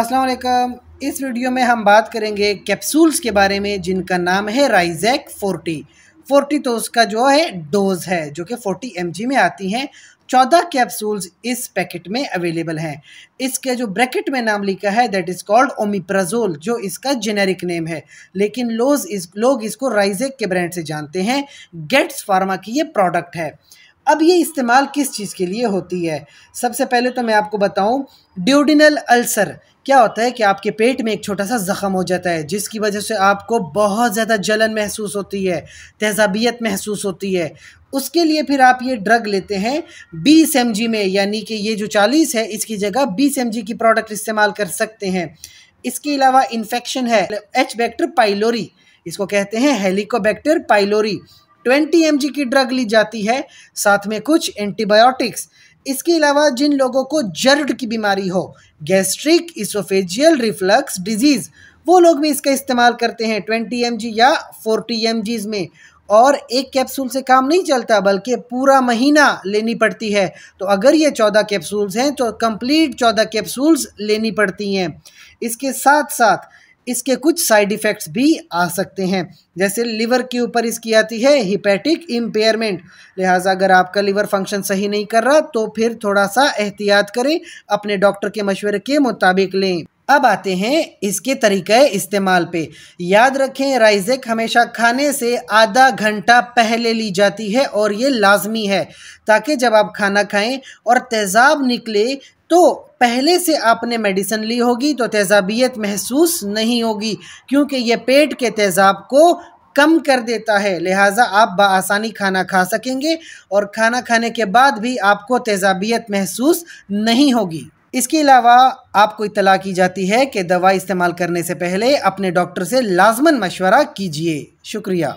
अस्सलाम इस वीडियो में हम बात करेंगे कैप्सूल्स के बारे में जिनका नाम है राइजैक फोर्टी फोर्टी तो उसका जो है डोज़ है जो कि फोर्टी एम में आती हैं चौदह कैप्सूल्स इस पैकेट में अवेलेबल हैं इसके जो ब्रैकेट में नाम लिखा है दैट इज़ कॉल्ड ओमिप्राजोल जो इसका जेनेरिक नेम है लेकिन लोज इस लोग इसको राइजेक के ब्रांड से जानते हैं गेट्स फार्मा की ये प्रोडक्ट है अब ये इस्तेमाल किस चीज़ के लिए होती है सबसे पहले तो मैं आपको बताऊं ड्यूडिनल अल्सर क्या होता है कि आपके पेट में एक छोटा सा ज़ख़म हो जाता है जिसकी वजह से आपको बहुत ज़्यादा जलन महसूस होती है तेजाबियत महसूस होती है उसके लिए फिर आप ये ड्रग लेते हैं बीस एम में यानी कि ये जो चालीस है इसकी जगह बीस एम की प्रोडक्ट इस्तेमाल कर सकते हैं इसके अलावा इन्फेक्शन है एच बैक्टर पाइलोरी इसको कहते हैं हेलिकोबैक्टर पाइलोरी ट्वेंटी एम की ड्रग ली जाती है साथ में कुछ एंटीबायोटिक्स इसके अलावा जिन लोगों को जर्ड की बीमारी हो गैस्ट्रिक इसोफेजियल रिफ्लक्स डिजीज़ वो लोग भी इसका इस्तेमाल करते हैं ट्वेंटी एम या फोर्टी एम में और एक कैप्सूल से काम नहीं चलता बल्कि पूरा महीना लेनी पड़ती है तो अगर ये चौदह कैप्सूल्स हैं तो कंप्लीट चौदह कैप्सूल्स लेनी पड़ती हैं इसके साथ साथ इसके कुछ साइड इफ़ेक्ट्स भी आ सकते हैं जैसे लिवर के ऊपर इसकी आती है हिपैटिक इम्पेयरमेंट लिहाजा अगर आपका लिवर फंक्शन सही नहीं कर रहा तो फिर थोड़ा सा एहतियात करें अपने डॉक्टर के मशवरे के मुताबिक लें अब आते हैं इसके तरीक़ इस्तेमाल पे याद रखें राइजेक हमेशा खाने से आधा घंटा पहले ली जाती है और ये लाजमी है ताकि जब आप खाना खाएं और तेज़ाब निकले तो पहले से आपने मेडिसिन ली होगी तो तेज़ाबियत महसूस नहीं होगी क्योंकि ये पेट के तेज़ाब को कम कर देता है लिहाजा आप बसानी खाना खा सकेंगे और खाना खाने के बाद भी आपको तेज़ाबियत महसूस नहीं होगी इसके अलावा आपको इतला की जाती है कि दवा इस्तेमाल करने से पहले अपने डॉक्टर से लाजमन मशवरा कीजिए शुक्रिया